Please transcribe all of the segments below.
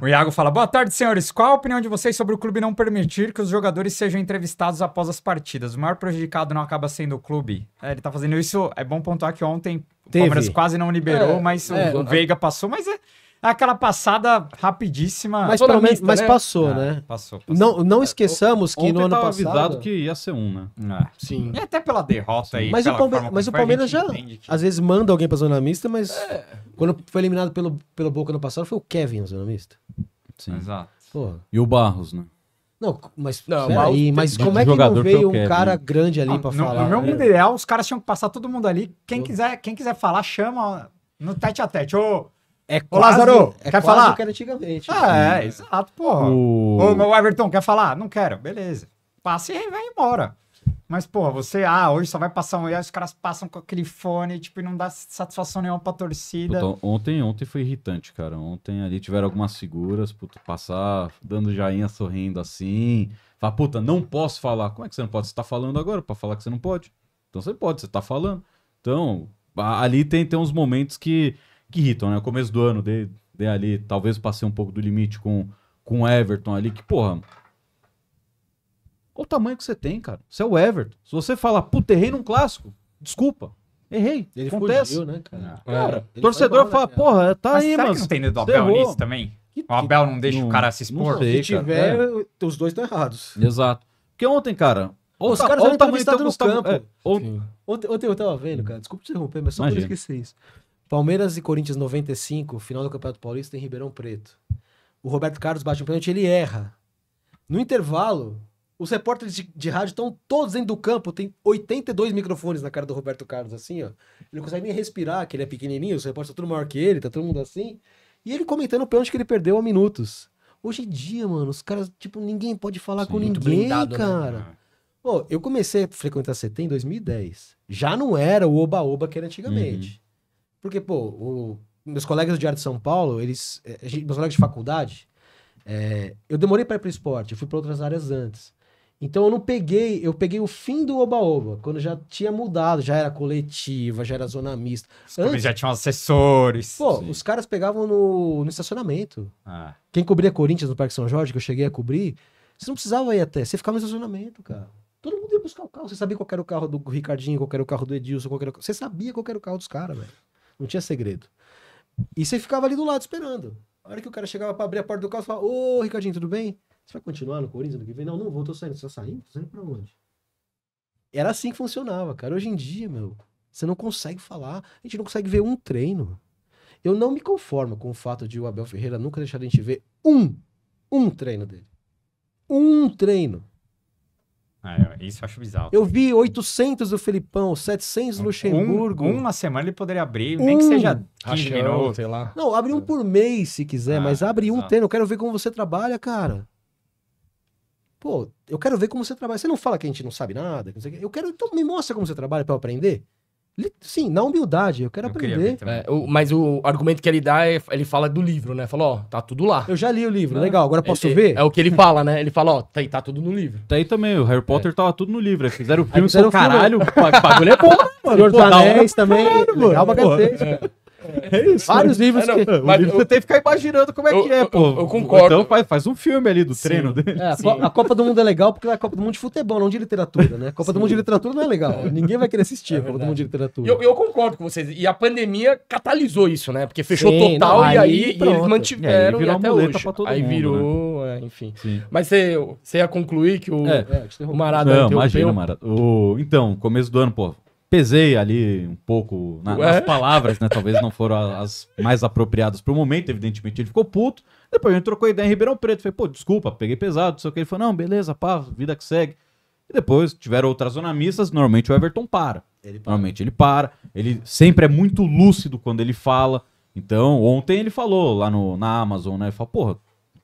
O Iago fala: Boa tarde, senhores. Qual a opinião de vocês sobre o clube não permitir que os jogadores sejam entrevistados após as partidas? O maior prejudicado não acaba sendo o clube? É, ele tá fazendo isso. É bom pontuar que ontem Teve. o Palmeiras quase não liberou, é, mas é, o, o Veiga passou, mas é. É aquela passada rapidíssima. Mas, mas né? passou, ah, né? Passou, passou, Não, não esqueçamos que no ano passado. avisado que ia ser um, né? É. Ah, sim. E até pela derrota aí. Mas, o, mas o Palmeiras já, que... às vezes, manda alguém pra zona mista, mas é... quando foi eliminado pelo, pelo Boca no passado, foi o Kevin na zona mista. Sim. Exato. Porra. E o Barros, né? Não, mas, não, peraí, mas como é que não veio um quero, cara né? grande ali ah, para falar? No meu mundo né? ideal, os caras tinham que passar todo mundo ali. Quem, oh. quiser, quem quiser falar, chama no tete a tete. Ô, oh, é quase, Lázaro, é quer falar? antigamente. Ah, é, exato, porra. O... Ô, meu Everton, quer falar? Não quero, beleza. Passa e vai embora. Mas, porra, você, ah, hoje só vai passar um. E aí os caras passam com aquele fone, tipo, e não dá satisfação nenhuma pra torcida. Puta, ontem, ontem foi irritante, cara. Ontem ali tiveram algumas figuras, puto, passar, dando jainha sorrindo assim. Fala, puta, não posso falar. Como é que você não pode? Você tá falando agora pra falar que você não pode? Então você pode, você tá falando. Então, ali tem, tem uns momentos que que irritam, né? O começo do ano, dei, dei ali, talvez passei um pouco do limite com com o Everton ali, que, porra. Olha o tamanho que você tem, cara. Você é o Everton. Se você falar, puta, errei num clássico, desculpa. Errei. Ele Acontece. Fugiu, né, cara? cara é. torcedor fala, porra, tá Mas aí, será mano. Que não tem dedo do Abel nisso também? O Abel não deixa não, o cara se expor. Sei, se tiver, é. os dois estão errados. Exato. Porque ontem, cara. os caras ou o tamanho do campo. É, ontem, ontem eu tava vendo, cara. Desculpa te interromper, mas só Imagina. por esquecer isso. Palmeiras e Corinthians 95, final do Campeonato Paulista em Ribeirão Preto. O Roberto Carlos bate um pênalti, ele erra. No intervalo, os repórteres de, de rádio estão todos dentro do campo, tem 82 microfones na cara do Roberto Carlos, assim, ó. Ele não consegue nem respirar, que ele é pequenininho, os repórteres estão tudo maior que ele, tá todo mundo assim. E ele comentando o pênalti que ele perdeu há minutos. Hoje em dia, mano, os caras, tipo, ninguém pode falar Sim, com ninguém, blindado, né? cara. Né? Pô, eu comecei a frequentar CT em 2010. Já não era o oba-oba que era uhum. antigamente. Uhum. Porque, pô, o, meus colegas do diário de São Paulo, eles. Eh, gente, meus colegas de faculdade, é, eu demorei para ir pro esporte, eu fui para outras áreas antes. Então eu não peguei, eu peguei o fim do Oba-Oba, quando já tinha mudado, já era coletiva, já era zona mista. Os Antes, já tinham assessores. Pô, sim. os caras pegavam no, no estacionamento. Ah. Quem cobria Corinthians no Parque São Jorge, que eu cheguei a cobrir, você não precisava ir até, você ficava no estacionamento, cara. Todo mundo ia buscar o carro, você sabia qual era o carro do Ricardinho, qual era o carro do Edilson, qual era o... você sabia qual era o carro dos caras, velho. Não tinha segredo. E você ficava ali do lado esperando. A hora que o cara chegava para abrir a porta do carro, e falava, ô Ricardinho, tudo bem? Você vai continuar no Corinthians no que vem? Não, não vou, tô saindo. Você tá saindo? Tô saindo pra onde? Era assim que funcionava, cara. Hoje em dia, meu, você não consegue falar. A gente não consegue ver um treino. Eu não me conformo com o fato de o Abel Ferreira nunca deixar a gente ver um, um treino dele. Um treino. Ah, é, isso eu acho bizarro. Eu vi 800 do Felipão, 700 do Luxemburgo. Um, uma semana ele poderia abrir, um. nem que seja 15 minutos. Sei lá. Não, abre um por mês se quiser, ah, mas abre um tendo. Eu quero ver como você trabalha, cara. Pô, eu quero ver como você trabalha. Você não fala que a gente não sabe nada. Eu quero, então me mostra como você trabalha para eu aprender. Sim, na humildade, eu quero eu aprender. É, o, mas o argumento que ele dá, é, ele fala do livro, né? Falou, ó, tá tudo lá. Eu já li o livro, ah, legal, agora posso é, ver? É, o que ele fala, né? Ele fala, ó, tá, tá tudo no livro. Tá aí também, o Harry Potter é. tava tudo no livro. Fizeram o filme, fizeram o caralho, o bagulho é bom, mano. Senhor dos Anéis também, legal pra cacete. É. É isso. Vários é, livros é, não, que. Mas, livro eu, você tem que ficar imaginando como é eu, que é, pô. Eu, concordo. Então faz, faz, um filme ali do Sim. treino dele. É, a, a, Copa do Mundo é legal porque é a Copa do Mundo de futebol, não de literatura, né? A Copa Sim. do Mundo de literatura não é legal. É. Ninguém vai querer assistir é a Copa do Mundo de literatura. Eu, eu concordo com vocês. E a pandemia catalisou isso, né? Porque fechou Sim, total não, aí, e aí eles mantiveram virou e até hoje. aí mundo, virou, né? enfim. Mas você, você ia concluir que o, o Marada não, imagina, Marada. O, então, começo do ano, pô, pesei ali um pouco na, nas é. palavras, né? Talvez não foram as mais apropriadas para o momento, evidentemente ele ficou puto. Depois a gente trocou a ideia em Ribeirão Preto. Falei, pô, desculpa, peguei pesado, não sei o que. Ele falou, não, beleza, pá, vida que segue. E depois tiveram outras zonamistas, normalmente o Everton para. Ele para. Normalmente ele para, ele sempre é muito lúcido quando ele fala. Então, ontem ele falou lá no, na Amazon, né? Ele falou, porra,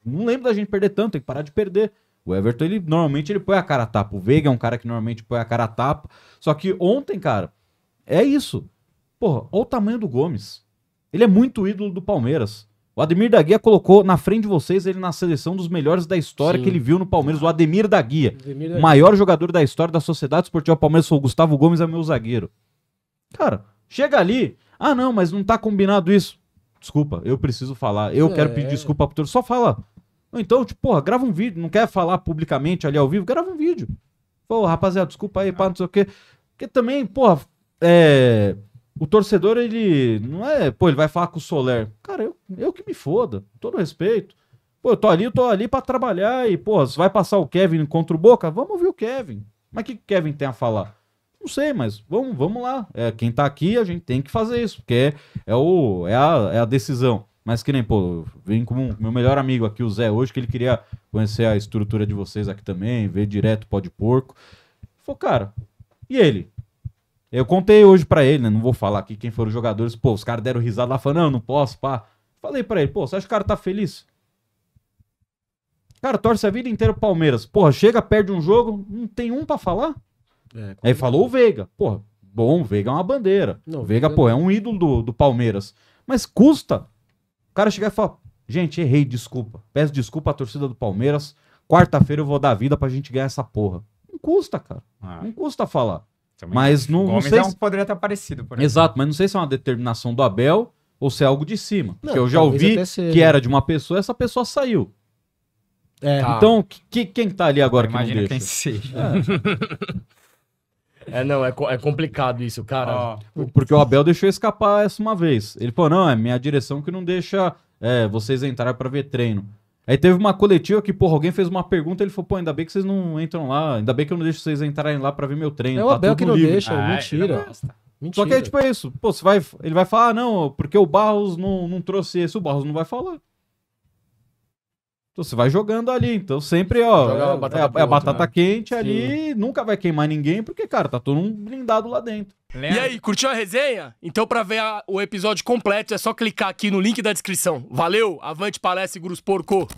não lembro da gente perder tanto, tem que parar de perder. O Everton, ele normalmente ele põe a cara a tapa. O Veiga é um cara que normalmente põe a cara a tapa. Só que ontem, cara, é isso. Porra, olha o tamanho do Gomes. Ele é muito ídolo do Palmeiras. O Ademir da Guia colocou na frente de vocês ele na seleção dos melhores da história Sim. que ele viu no Palmeiras, o Ademir da Guia. O maior jogador da história da Sociedade Esportiva Palmeiras foi o Gustavo Gomes, é meu zagueiro. Cara, chega ali. Ah, não, mas não tá combinado isso. Desculpa, eu preciso falar. Eu é. quero pedir é. desculpa pro torcedor. Só fala. Ou então, tipo, porra, grava um vídeo, não quer falar publicamente ali ao vivo, grava um vídeo. Pô, rapaziada, desculpa aí, pá, não sei o quê. Porque também, porra, é. O torcedor, ele não é, pô, ele vai falar com o Soler. Cara, eu, eu que me foda, todo respeito. Pô, eu tô ali, eu tô ali para trabalhar e, pô, vai passar o Kevin contra o Boca? Vamos ouvir o Kevin. Mas o que o Kevin tem a falar? Não sei, mas vamos, vamos lá. É, quem tá aqui, a gente tem que fazer isso, porque é, é, o, é, a, é a decisão. Mas que nem, pô, vem com um, meu melhor amigo aqui, o Zé, hoje, que ele queria conhecer a estrutura de vocês aqui também, ver direto pó de porco. Falei, cara, e ele? Eu contei hoje para ele, né? Não vou falar aqui quem foram os jogadores. Pô, os caras deram risada lá, falando, não, não posso, pá. Falei para ele, pô, você acha que o cara tá feliz? Cara, torce a vida inteira Palmeiras. Porra, chega, perde um jogo, não tem um para falar? É, Aí falou o Veiga. Porra, bom, o Veiga é uma bandeira. Não, o Veiga, pô, é um ídolo do, do Palmeiras. Mas custa o cara chegar e falar: gente, errei, desculpa. Peço desculpa à torcida do Palmeiras. Quarta-feira eu vou dar vida pra gente ganhar essa porra. Não custa, cara. Ah. Não custa falar. Também mas não, não sei. É se... Poderia ter parecido, por Exato, mas não sei se é uma determinação do Abel ou se é algo de cima. Não, porque eu já ouvi que era de uma pessoa essa pessoa saiu. É. Então, que, quem tá ali agora eu que não deixa? quem seja. É. É, não, é, é complicado isso, cara. Ah, porque o Abel deixou escapar essa uma vez. Ele falou, não, é minha direção que não deixa é, vocês entrarem para ver treino. Aí teve uma coletiva que, porra, alguém fez uma pergunta ele falou, pô, ainda bem que vocês não entram lá, ainda bem que eu não deixo vocês entrarem lá para ver meu treino. É o tá Abel que não livre. deixa, ah, mentira. Mentira. Só que é tipo é isso. Pô, você vai, ele vai falar, ah, não, porque o Barros não, não trouxe esse, o Barros não vai falar. Então você vai jogando ali. Então sempre, ó, é, batata é, é, batata né? quente ali, nunca vai queimar ninguém, porque, cara, tá todo mundo blindado lá dentro. Leandro. E aí, curtiu a resenha? Então, pra ver a, o episódio completo, é só clicar aqui no link da descrição. Valeu, avante palestra e Gurus Porco!